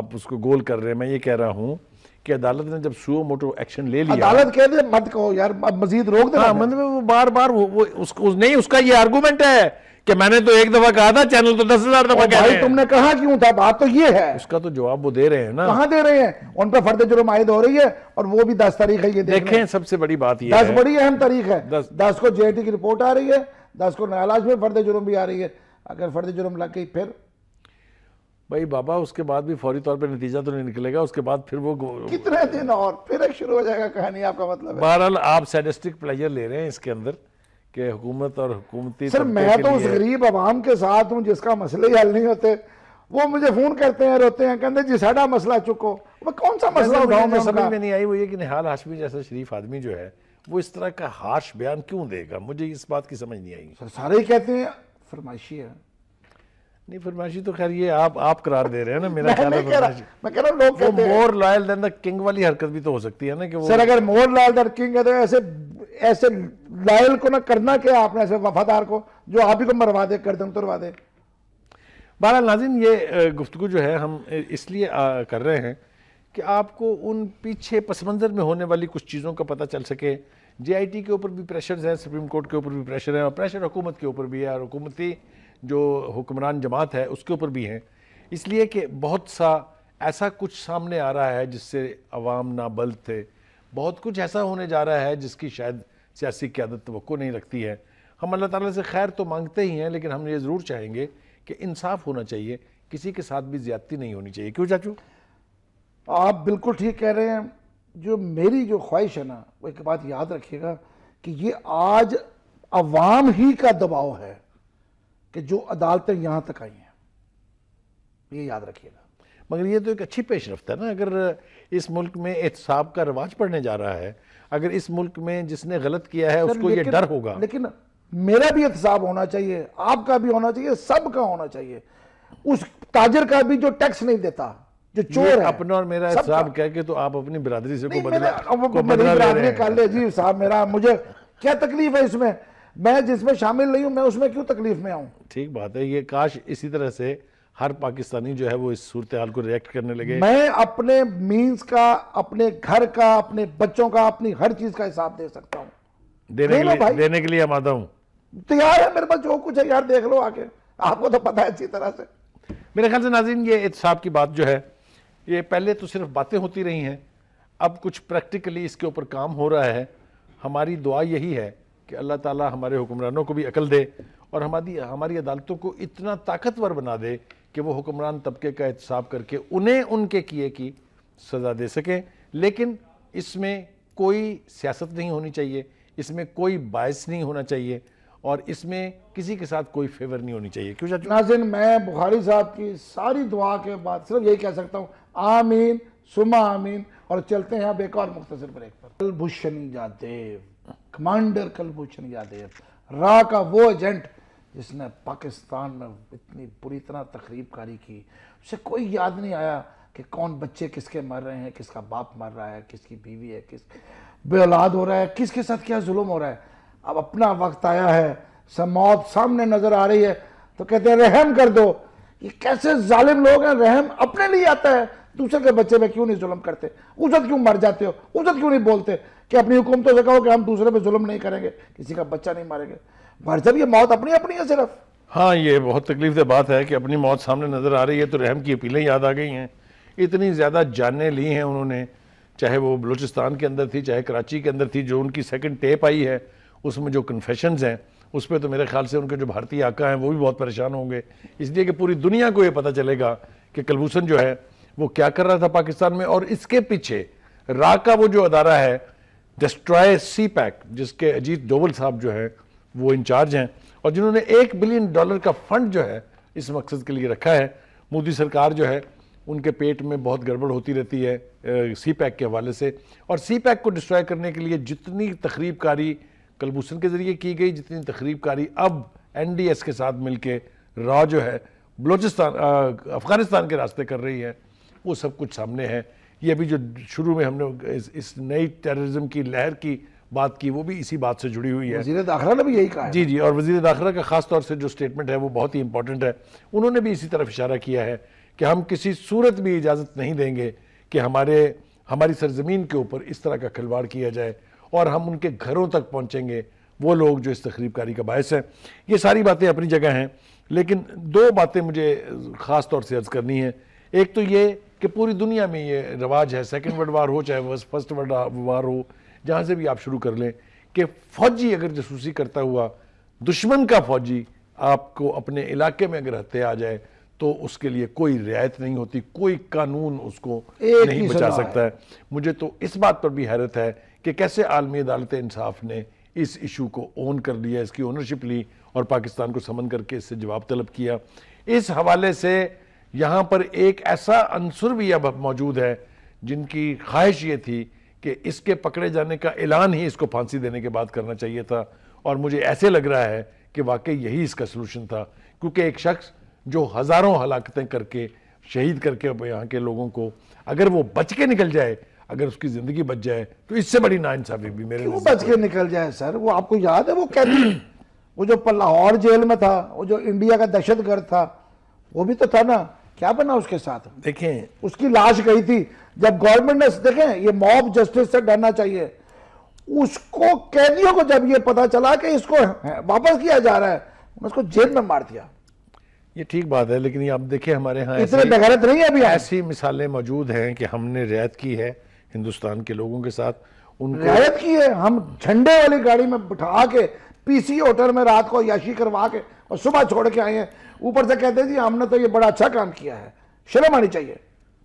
आप उसको गोल कर रहे हैं मैं ये कह रहा हूं कि अदालत ने जब सुओ मोटो एक्शन ले लिया अदालत कह दे मत कहो यार मजीद रोक दे हाँ, मतलब वो बार बार वो, वो उसको नहीं उसका ये आर्गूमेंट है कि मैंने तो एक दफा कहा था चैनल तो दस हजार दफा भाई तुमने कहा क्यों था बात तो ये है उसका तो जवाब वो दे रहे हैं ना कहा दे रहे हैं उन पर फर्द जुर्म आयद हो रही है और वो भी दस तारीख है ये देखे सबसे बड़ी बात ये दस बड़ी अहम तारीख है दस दस को जे की रिपोर्ट आ रही है दस को नालाज में फर्द जुर्म भी आ रही है अगर फर्द जुर्म लग गई फिर भाई बाबा उसके बाद भी फौरी तौर पे नतीजा तो नहीं निकलेगा उसके बाद फिर वो कितने दिन और फिर शुरू हो जाएगा कहानी आपका मतलब बहरहाल आप सैडिस्टिक प्लेजर ले रहे हैं इसके अंदर कि हुकूमत और हुकूमती सर मैं तो उस गरीब आवाम के साथ हूँ जिसका मसले ही हल नहीं होते वो मुझे फ़ोन करते हैं रोते हैं कहते जी साढ़ा मसला चुको मैं कौन सा मसला उठाऊँ में समझ में नहीं आई वो ये कि निहाल हाशमी जैसा शरीफ आदमी जो है वो इस तरह का हार्श बयान क्यों देगा मुझे इस बात की समझ नहीं आई सर सारे ही कहते हैं फरमाइशी है नहीं फरमाइशी तो खैर ये आप आप करार दे रहे हैं ना मेरा ख्याल है मैं कह रहा लोग कहते more loyal than the king वाली हरकत भी तो हो सकती है ना कि वो सर अगर मोर लॉयल देन किंग है तो ऐसे ऐसे लॉयल को ना करना क्या आपने ऐसे वफादार को जो आप ही को मरवा दे गर्दन तुरवा दे बहर नाजिन ये गुफ्तु जो है हम इसलिए कर रहे हैं कि आपको उन पीछे पस मंज़र में होने वाली कुछ चीज़ों का पता चल सके जे आई टी के ऊपर भी प्रेशर हैं सुप्रीम कोर्ट के ऊपर भी प्रेशर है और प्रेशर हुकूमत के ऊपर भी है और हुकूमती जो हुक्मरान जमात है उसके ऊपर भी हैं इसलिए कि बहुत सा ऐसा कुछ सामने आ रहा है जिससे अवाम बल थे बहुत कुछ ऐसा होने जा रहा है जिसकी शायद सियासी क्यादत तो नहीं रखती है हम अल्लाह ताला से खैर तो मांगते ही हैं लेकिन हम ये ज़रूर चाहेंगे कि इंसाफ होना चाहिए किसी के साथ भी ज़्यादती नहीं होनी चाहिए क्यों चाचू आप बिल्कुल ठीक कह रहे हैं जो मेरी जो ख्वाहिश है ना वो एक बात याद रखिएगा कि ये आज अवाम ही का दबाव है कि जो अदालतें यहाँ तक आई हैं ये याद रखिएगा मगर ये तो एक अच्छी पेशरफ है ना अगर इस मुल्क में एहतसाब का रिवाज पड़ने जा रहा है अगर इस मुल्क में जिसने गलत किया है उसको ये डर होगा लेकिन मेरा भी एहतसाब होना चाहिए आपका भी होना चाहिए सब का होना चाहिए उस ताजर का भी जो टैक्स नहीं देता जो चोर है अपना और मेरा हिसाब कह के तो आप अपनी बिरादरी से को बदला को बदला बदला रहे हैं जी साहब मेरा मुझे क्या तकलीफ है इसमें मैं जिसमें शामिल नहीं हूं मैं उसमें क्यों तकलीफ में आऊं ठीक बात है ये काश इसी तरह से हर पाकिस्तानी जो है वो इस सूरत हाल को रिएक्ट करने लगे मैं अपने मीन्स का अपने घर का अपने बच्चों का अपनी हर चीज का हिसाब दे सकता हूँ देने, के लिए देने के लिए आमादा हूँ तैयार है मेरे पास जो कुछ है यार देख लो आके आपको तो पता है अच्छी तरह से मेरे ख्याल से नाजीन ये एहतसाब की बात जो है ये पहले तो सिर्फ बातें होती रही हैं अब कुछ प्रैक्टिकली इसके ऊपर काम हो रहा है हमारी दुआ यही है कि अल्लाह ताला हमारे हुक्मरानों को भी अकल दे और हमारी हमारी अदालतों को इतना ताकतवर बना दे कि वो हुक्मरान तबके का एहतसाब करके उन्हें उनके किए की सज़ा दे सकें लेकिन इसमें कोई सियासत नहीं होनी चाहिए इसमें कोई बायस नहीं होना चाहिए और इसमें किसी के साथ कोई फेवर नहीं होनी चाहिए क्यों नाजिन मैं बुखारी साहब की सारी दुआ के बाद सिर्फ यही कह सकता हूँ आमीन सुमा आमीन और चलते हैं अब एक और मुख्तर ब्रेक पर बुशन जाते कमांडर कलभूषण यादव रा का वो एजेंट जिसने पाकिस्तान में इतनी बुरी तरह तकरीब कारी की उसे कोई याद नहीं आया कि कौन बच्चे किसके मर रहे हैं किसका बाप मर रहा है किसकी बीवी है किस औलाद हो रहा है किसके साथ क्या जुल्म हो रहा है अब अपना वक्त आया है सब मौत सामने नज़र आ रही है तो कहते हैं रहम कर दो ये कैसे जालिम लोग हैं रहम अपने लिए आता है दूसरे के बच्चे में क्यों नहीं जुलम करते उजत क्यों मर जाते हो उजत क्यों नहीं बोलते कि अपनी हुकूमतों तो से कहो कि हम दूसरे पे जुलम नहीं करेंगे किसी का बच्चा नहीं मारेंगे मर जब ये मौत अपनी अपनी है सिर्फ हाँ ये बहुत तकलीफ दे बात है कि अपनी मौत सामने नज़र आ रही है तो रहम की अपीलें याद आ गई हैं इतनी ज़्यादा जानें ली हैं उन्होंने चाहे वो बलूचिस्तान के अंदर थी चाहे कराची के अंदर थी जो उनकी सेकेंड टेप आई है उसमें जो कन्फेशन हैं उस पर तो मेरे ख्याल से उनके जो भारतीय आका हैं वो भी बहुत परेशान होंगे इसलिए कि पूरी दुनिया को ये पता चलेगा कि कलभूषण जो है वो क्या कर रहा था पाकिस्तान में और इसके पीछे रा का वो जो अदारा है डिस्ट्रॉय सी पैक जिसके अजीत डोवल साहब जो है वो इंचार्ज हैं और जिन्होंने एक बिलियन डॉलर का फंड जो है इस मकसद के लिए रखा है मोदी सरकार जो है उनके पेट में बहुत गड़बड़ होती रहती है सी पैक के हवाले से और सी पैक को डिस्ट्रॉय करने के लिए जितनी तकरीबकारी कलभूषण के ज़रिए की गई जितनी तकरीबकारी अब एन के साथ मिलकर रा रॉ जो है बलोचिस्तान अफ़गानिस्तान के रास्ते कर रही है वो सब कुछ सामने है ये अभी जो शुरू में हमने इस, इस नई टेररिज्म की लहर की बात की वो भी इसी बात से जुड़ी हुई है वजीर दाखिला ने भी यही कहा जी जी और वजीर दाखिला का खास तौर से जो स्टेटमेंट है वो बहुत ही इंपॉर्टेंट है उन्होंने भी इसी तरफ इशारा किया है कि हम किसी सूरत भी इजाज़त नहीं देंगे कि हमारे हमारी सरजमीन के ऊपर इस तरह का खिलवाड़ किया जाए और हम उनके घरों तक पहुँचेंगे वो लोग जो इस तकरीबकारी का बायस है ये सारी बातें अपनी जगह हैं लेकिन दो बातें मुझे ख़ास तौर से अर्ज़ करनी है एक तो ये कि पूरी दुनिया में ये रवाज है सेकेंड वर्ल्ड वार हो चाहे फर्स्ट वर्ल्ड वार हो जहाँ से भी आप शुरू कर लें कि फौजी अगर जसूसी करता हुआ दुश्मन का फौजी आपको अपने इलाके में अगर हत्या आ जाए तो उसके लिए कोई रियायत नहीं होती कोई कानून उसको नहीं बचा सकता है।, है मुझे तो इस बात पर भी हैरत है कि कैसे आलमी अदालत इंसाफ ने इस इशू को ओन कर लिया इसकी ओनरशिप ली और पाकिस्तान को समन करके इससे जवाब तलब किया इस हवाले से यहाँ पर एक ऐसा अंसुर भी अब मौजूद है जिनकी ख्वाहिश ये थी कि इसके पकड़े जाने का ऐलान ही इसको फांसी देने के बाद करना चाहिए था और मुझे ऐसे लग रहा है कि वाकई यही इसका सलूशन था क्योंकि एक शख्स जो हज़ारों हलाकतें करके शहीद करके यहाँ के लोगों को अगर वो बच के निकल जाए अगर उसकी जिंदगी बच जाए तो इससे बड़ी नाइंसाफी भी मेरे वो बच के निकल जाए सर वो आपको याद है वो कैदी वो जो लाहौर जेल में था वो जो इंडिया का दहशतगर्द था वो भी तो था ना क्या बना उसके साथ देखें उसकी लाश गई थी जब गवर्नमेंट ने देखें ये मॉब जस्टिस से डरना चाहिए उसको कैदियों को जब ये पता चला कि इसको वापस किया जा रहा है उसको जेल में मार दिया ये ठीक बात है लेकिन ये आप देखिए हमारे यहाँ इतने बेगैरत नहीं है अभी ऐसी मिसालें मौजूद हैं कि हमने रियायत की है हिंदुस्तान के लोगों के साथ उनको रियायत की है हम झंडे वाली गाड़ी में बिठा के पीसी होटल में रात को याशी करवा के और सुबह छोड़ के आए हैं ऊपर से कहते हैं जी हमने तो ये बड़ा अच्छा काम किया है शर्म आनी चाहिए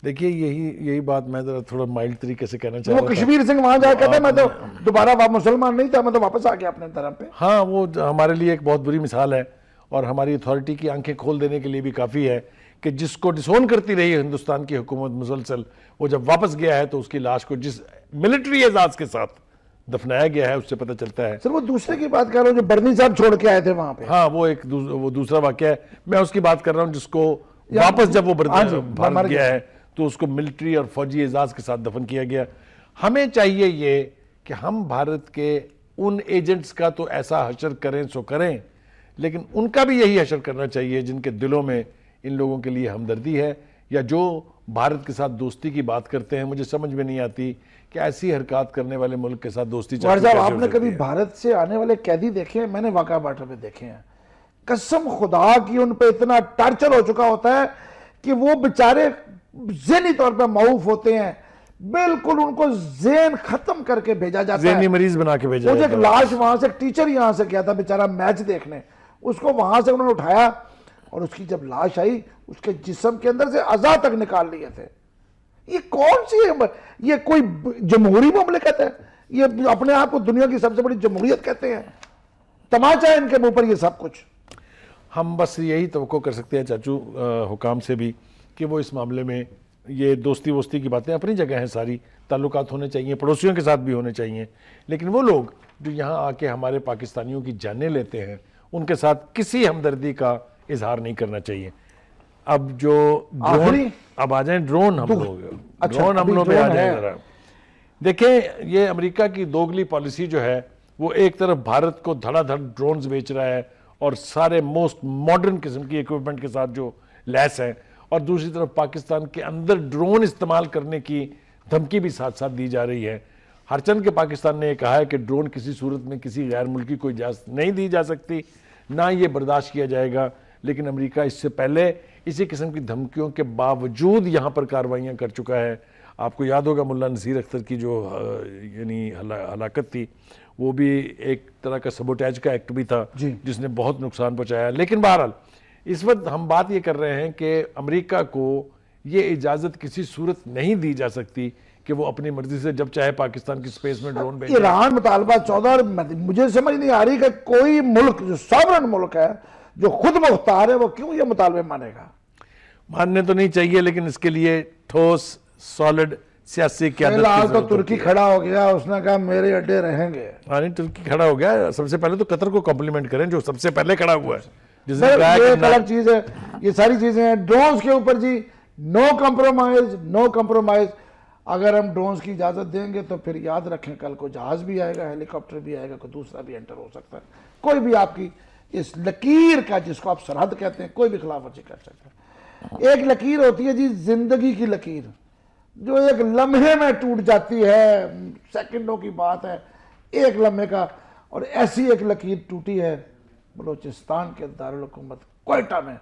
देखिए यही यही बात मैं जरा थोड़ा माइल्ड तरीके से कहना चाहूँगा कश्मीर सिंह वहां जाकर कहते मैं तो हाँ, हाँ। दोबारा वाप मुसलमान नहीं था मैं तो वापस आ गया अपने धर्म पे हाँ वो हमारे लिए एक बहुत बुरी मिसाल है और हमारी अथॉरिटी की आंखें खोल देने के लिए भी काफ़ी है कि जिसको डिसोन करती रही है हिंदुस्तान की हुकूमत मुसलसल वो जब वापस गया है तो उसकी लाश को जिस मिलिट्री एजाज के साथ दफनाया गया है उससे पता चलता है सर वो दूसरे की बात कर रहा हूँ जो बर्नी साहब छोड़ के आए थे वहां पे हाँ वो एक दूस, वो दूसरा वाक्य है मैं उसकी बात कर रहा हूँ जिसको वापस जब वो भारत हाँ हाँ, गया है तो उसको मिलिट्री और फौजी एजाज के साथ दफन किया गया हमें चाहिए ये कि हम भारत के उन एजेंट्स का तो ऐसा हशर करें सो करें लेकिन उनका भी यही हशर करना चाहिए जिनके दिलों में इन लोगों के लिए हमदर्दी है या जो भारत के साथ दोस्ती की बात करते हैं मुझे समझ में नहीं आती कि ऐसी हरकत करने वाले मुल्क के साथ दोस्ती आपने कभी भारत से आने वाले कैदी देखे हैं मैंने वाका बाटर में देखे हैं कसम खुदा की उन पर इतना टॉर्चर हो चुका होता है कि वो बेचारे जहनी तौर पर मऊफ होते हैं बिल्कुल उनको जेन खत्म करके भेजा जाता है मरीज बना के भेजा मुझे एक लाश वहां से टीचर यहां से गया था बेचारा मैच देखने उसको वहां से उन्होंने उठाया और उसकी जब लाश आई उसके जिसम के अंदर से अजा तक निकाल लिए थे ये कौन सी है ये कोई जमहूरी ममलिकत है ये अपने आप को दुनिया की सबसे बड़ी जमहूरियत कहते हैं तमाचा है इनके मुंह पर ये सब कुछ हम बस यही तो कर सकते हैं चाचू हुकाम से भी कि वो इस मामले में ये दोस्ती वोस्ती की बातें अपनी जगह हैं सारी ताल्लुकात होने चाहिए पड़ोसियों के साथ भी होने चाहिए लेकिन वो लोग जो यहाँ आके हमारे पाकिस्तानियों की जाने लेते हैं उनके साथ किसी हमदर्दी का इजहार नहीं करना चाहिए अब जो ड्रोन अब आ जाए ड्रोन हम लोग अच्छा, ड्रोन हम लोग आ जाए जरा देखें ये अमेरिका की दोगली पॉलिसी जो है वो एक तरफ भारत को धड़ाधड़ ड्रोन्स बेच रहा है और सारे मोस्ट मॉडर्न किस्म की इक्विपमेंट के साथ जो लैस है और दूसरी तरफ पाकिस्तान के अंदर ड्रोन इस्तेमाल करने की धमकी भी साथ साथ दी जा रही है हरचंद के पाकिस्तान ने यह कहा है कि ड्रोन किसी सूरत में किसी गैर मुल्की को इजाज़त नहीं दी जा सकती ना ये बर्दाश्त किया जाएगा लेकिन अमेरिका इससे पहले इसी किस्म की धमकियों के बावजूद यहाँ पर कार्रवाइयाँ कर चुका है आपको याद होगा मुल्ला नज़ीर अख्तर की जो यानी हला, हलाकत थी वो भी एक तरह का सबोटैज का एक्ट भी था जिसने बहुत नुकसान पहुँचाया लेकिन बहरहाल इस वक्त हम बात ये कर रहे हैं कि अमरीका को ये इजाज़त किसी सूरत नहीं दी जा सकती कि वो अपनी मर्जी से जब चाहे पाकिस्तान की स्पेस में ड्रोन ईरान मुतालबा चौदह मुझे समझ नहीं आ रही कि कोई मुल्क जो सॉवरन मुल्क है जो खुद मुख्तार है वो क्यों ये मुतालबे मानेगा मानने तो नहीं चाहिए लेकिन इसके लिए ठोस सॉलिड सियासी क्या फिलहाल तो तुर्की खड़ा हो गया उसने कहा मेरे अड्डे रहेंगे हाँ नहीं तुर्की खड़ा हो गया सबसे पहले तो कतर को कॉम्प्लीमेंट करें जो सबसे पहले खड़ा हुआ है चीज है ये सारी चीजें हैं ड्रोन्स के ऊपर जी नो कॉम्प्रोमाइज नो कॉम्प्रोमाइज अगर हम ड्रोन्स की इजाज़त देंगे तो फिर याद रखें कल को जहाज़ भी आएगा हेलीकॉप्टर भी आएगा कोई दूसरा भी एंटर हो सकता है कोई भी आपकी इस लकीर का जिसको आप सरहद कहते हैं कोई भी खिलाफ वर्जी कर सकता हैं एक लकीर होती है जी जिंदगी की लकीर जो एक लम्हे में टूट जाती है सेकंडों की बात है एक लम्हे का और ऐसी एक लकीर टूटी है बलोचिस्तान के दारकूमत कोयटा में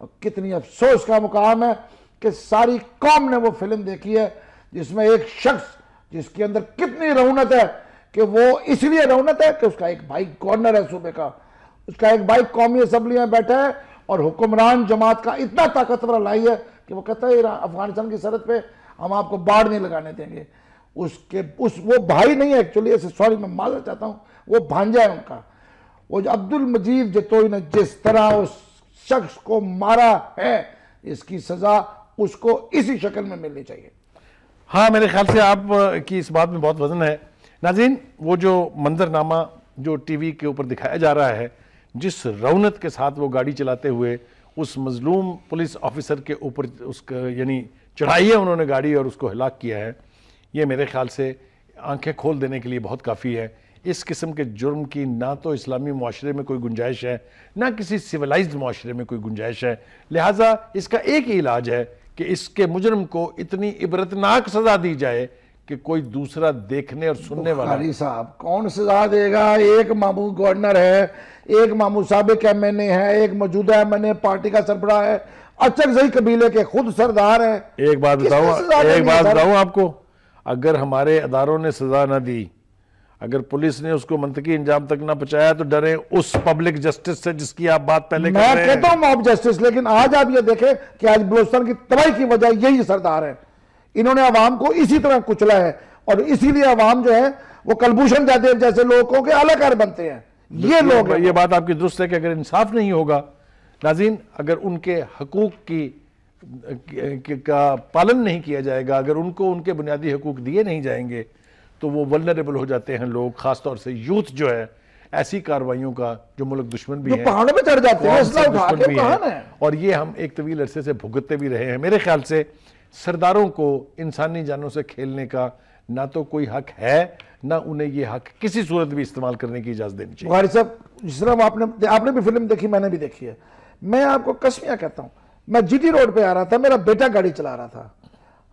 और कितनी अफसोस का मुकाम है कि सारी कौम ने वो फिल्म देखी है जिसमें एक शख्स जिसके अंदर कितनी रौनत है कि वो इसलिए रौनत है कि उसका एक भाई गवर्नर है सूबे का उसका एक भाई कौमी असम्बली में बैठा है और हुक्मरान जमात का इतना ताकतवर लाई है कि वो कहता है अफगानिस्तान की सरहद पे हम आपको बाढ़ नहीं लगाने देंगे उसके उस वो भाई नहीं है एक्चुअली ऐसे सॉरी मैं मानना चाहता हूँ वो भांजा है उनका वो जो अब्दुल मजीद जतोई ने जिस तरह उस शख्स को मारा है इसकी सज़ा उसको इसी शक्ल में मिलनी चाहिए हाँ मेरे ख्याल से आप की इस बात में बहुत वजन है नाजीन वो जो मंजरनामा जो टीवी के ऊपर दिखाया जा रहा है जिस रौनत के साथ वो गाड़ी चलाते हुए उस मजलूम पुलिस ऑफिसर के ऊपर उसका यानी चढ़ाई है उन्होंने गाड़ी और उसको हिलाक किया है ये मेरे ख्याल से आंखें खोल देने के लिए बहुत काफ़ी है इस किस्म के जुर्म की ना तो इस्लामी माशरे में कोई गुंजाइश है ना किसी सिविलाइज माशरे में कोई गुंजाइश है लिहाजा इसका एक ही इलाज है कि इसके मुजरम को इतनी इबरतनाक सज़ा दी जाए कि कोई दूसरा देखने और सुनने वाला हरी साहब कौन सजा देगा एक मामू गवर्नर है एक मामू सबक एम एन ए है एक मौजूदा एम एन ए पार्टी का सरबरा है अचक सही कबीले के खुद सरदार है एक बात बताऊ एक बात बताऊ आपको अगर हमारे अदारों ने सजा ना दी अगर पुलिस ने उसको मनतकी इंजाम तक ना पहुंचाया तो डरे उस पब्लिक जस्टिस से जिसकी आप बात पहले मैं कहता हूं मॉब जस्टिस लेकिन आज आप ये देखें कि आज बलोचिस्तान की तबाही की वजह यही सरदार है इन्होंने आवाम को इसी तरह कुचला है और इसीलिए आवाम जो है वो कलभूषण जादेव जैसे लोगों के आलाकार बनते हैं ये लोग ये बात आपकी दुरुस्त है कि अगर इंसाफ नहीं होगा नाजीन अगर उनके हकूक की का पालन नहीं किया जाएगा अगर उनको उनके बुनियादी हकूक दिए नहीं जाएंगे तो वो वलनरेबल हो जाते हैं लोग खासतौर से यूथ जो है ऐसी कार्रवाइयों का जो मुल्क दुश्मन भी है पहाड़ों में चढ़ जाते हैं और ये हम एक तवील अरसे से भुगतते भी रहे हैं मेरे ख्याल से सरदारों को इंसानी जानों से खेलने का ना तो कोई हक है ना उन्हें ये हक किसी सूरत भी इस्तेमाल करने की इजाज़त देनी चाहिए बुखारी साहब जिस तरह आपने आपने भी फिल्म देखी मैंने भी देखी है मैं आपको कश्मिया कहता हूँ मैं जी रोड पर आ रहा था मेरा बेटा गाड़ी चला रहा था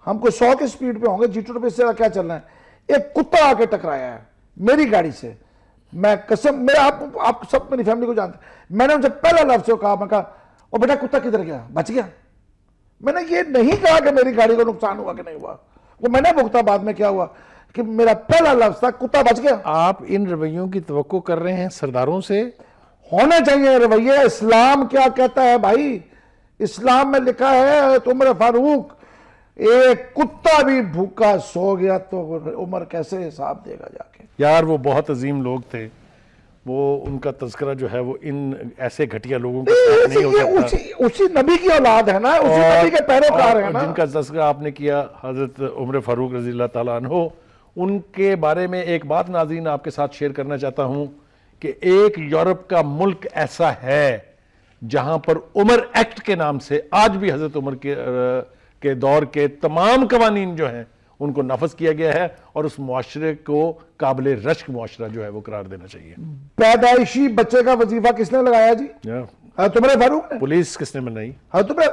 हमको सौ की स्पीड पर होंगे जी रोड पर इससे क्या चल है एक कुत्ता आके टकराया है मेरी गाड़ी से मैं कसम मेरा आप आप सब मेरी फैमिली को जानते मैंने उनसे पहला लफ्ज कहा मैं कहा और बेटा कुत्ता किधर गया बच गया मैंने ये नहीं कहा कि मेरी गाड़ी को नुकसान हुआ कि नहीं हुआ वो मैंने भुगता बाद में क्या हुआ कि मेरा पहला लफ्ज था कुत्ता बच गया आप इन रवैयों की तो कर रहे हैं सरदारों से होने चाहिए रवैये इस्लाम क्या कहता है भाई इस्लाम में लिखा है तो उम्र फारूक एक कुत्ता भी भूखा सो गया तो उम्र कैसे हिसाब देगा जाके यार वो बहुत अजीम लोग थे वो उनका तस्करा जो है वो इन ऐसे घटिया लोगों के नहीं होता उसी, उसी नबी की औलाद है ना उसी नबी के पैरोकार है ना जिनका तस्करा आपने किया हजरत उम्र फारूक रजी तु उनके बारे में एक बात नाजीन आपके साथ शेयर करना चाहता हूँ कि एक यूरोप का मुल्क ऐसा है जहाँ पर उमर एक्ट के नाम से आज भी हजरत उमर के, के दौर के तमाम कवानीन जो हैं उनको नफज किया गया है और उस माशरे को काबिल रश्क मुआरा जो है वो करार देना चाहिए पैदाइशी बच्चे का वजीफा किसने लगाया जी तुम्हारे फारूक पुलिस किसने बनाई हाँ तुमरे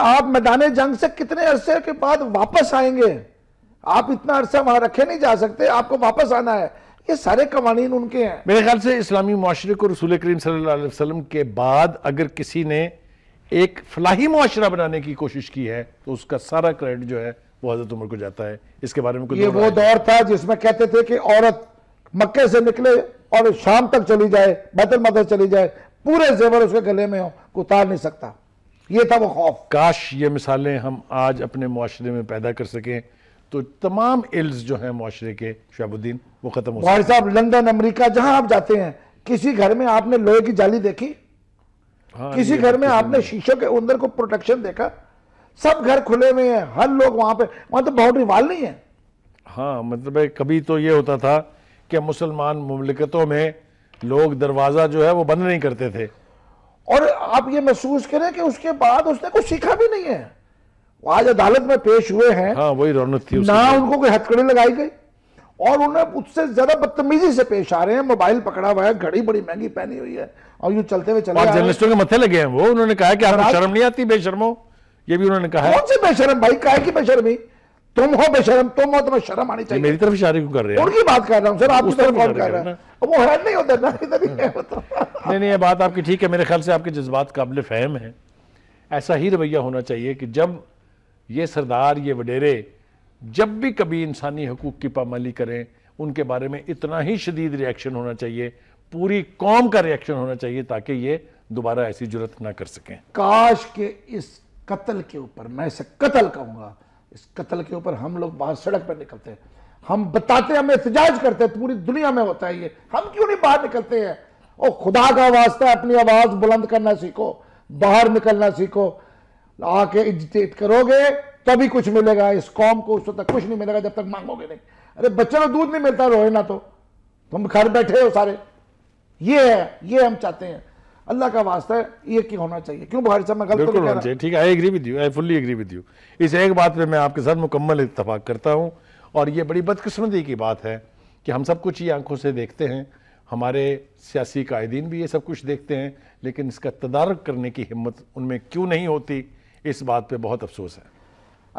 आप मैदान जंग से कितने अरसे के बाद वापस आएंगे आप इतना अरसा वहां रखे नहीं जा सकते आपको वापस आना है ये सारे कवानीन उनके हैं मेरे ख्याल से इस्लामी माशरे को रसूल करीम वसल्लम के बाद अगर किसी ने एक फलाही मुआरा बनाने की कोशिश की है तो उसका सारा क्रेडिट जो है वो हजरत उम्र को जाता है इसके बारे में कुछ ये वो दौर था जिसमें कहते थे कि औरत मक्के से निकले और शाम तक चली जाए बदल मदर चली जाए पूरे जेवर उसके गले में हो उतार नहीं सकता ये था वो खौफ काश ये मिसालें हम आज अपने माशरे में पैदा कर सकें तो तमाम इल्स जो हैं माशरे के शहाबुद्दीन वो ख़त्म हो भाई साहब लंदन अमेरिका जहां आप जाते हैं किसी घर में आपने लोहे की जाली देखी हाँ, किसी घर तो में आपने शीशों के अंदर को प्रोटेक्शन देखा सब घर खुले हुए हैं हर लोग वहां पे वहां तो बाउंड्री वाल नहीं है हाँ मतलब कभी तो ये होता था कि मुसलमान मुमलिकतों में लोग दरवाज़ा जो है वो बंद नहीं करते थे और आप ये महसूस करें कि उसके बाद उसने कुछ सीखा भी नहीं है वो आज अदालत में पेश हुए हैं हाँ वही रौनक थी ना उनको कोई हथकड़ी लगाई गई और उन्हें उससे ज्यादा बदतमीजी से पेश आ रहे हैं मोबाइल पकड़ा हुआ है घड़ी बड़ी महंगी पहनी हुई है और यूं चलते हुए चले जर्नलिस्टों के मथे लगे हैं वो उन्होंने कहा कि आपको शर्म नहीं आती बेशर्मो ये भी उन्होंने कहा कौन से बेशरम भाई काहे की बेशरमी तुम हो बेशरम तुम हो तुम्हें शर्म आनी चाहिए मेरी तरफ इशारे क्यों कर रहे हैं उनकी बात कर रहा हूँ सर आप उस तरफ कौन कर रहा है वो है नहीं उधर ना इधर ही है हाँ। मतलब। नहीं नहीं ये बात आपकी ठीक है मेरे ख्याल से आपके जज्बात काबिल फहम है ऐसा ही रवैया होना चाहिए कि जब ये सरदार ये वडेरे जब भी कभी इंसानी हकूक की पामाली करें उनके बारे में इतना ही शदीद रिएक्शन होना चाहिए पूरी कौम का रिएक्शन होना चाहिए ताकि ये दोबारा ऐसी जरूरत ना कर सकें काश के इस कत्ल के ऊपर मैं इसे कत्ल कहूंगा इस कत्ल के ऊपर हम लोग बाहर सड़क पर निकलते हैं हम बताते हैं हम एहतजाज करते हैं पूरी दुनिया में होता है ये हम क्यों नहीं बाहर निकलते हैं ओ खुदा का वास्ता अपनी आवाज़ बुलंद करना सीखो बाहर निकलना सीखो आके इजटेट करोगे तभी कुछ मिलेगा इस कौम को उस तक कुछ नहीं मिलेगा जब तक मांगोगे नहीं अरे बच्चों को दूध नहीं मिलता रोए ना तो तुम घर बैठे हो सारे ये है ये हम चाहते हैं अल्लाह का वास्ता है ये क्यों होना चाहिए क्यों बुखारी साहब मैं गलत बिल्कुल होना चाहिए ठीक है I agree with you I fully agree with you इस एक बात पे मैं आपके साथ मुकम्मल इतफाक करता हूँ और ये बड़ी बदकस्मती की बात है कि हम सब कुछ ये आंखों से देखते हैं हमारे सियासी कायदीन भी ये सब कुछ देखते हैं लेकिन इसका तदारक करने की हिम्मत उनमें क्यों नहीं होती इस बात पर बहुत अफसोस है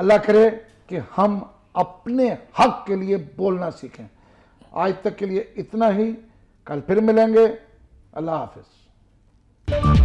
अल्लाह करे कि हम अपने हक के लिए बोलना सीखें आज तक के लिए इतना ही कल फिर मिलेंगे अल्लाह हाफिज़ Bye.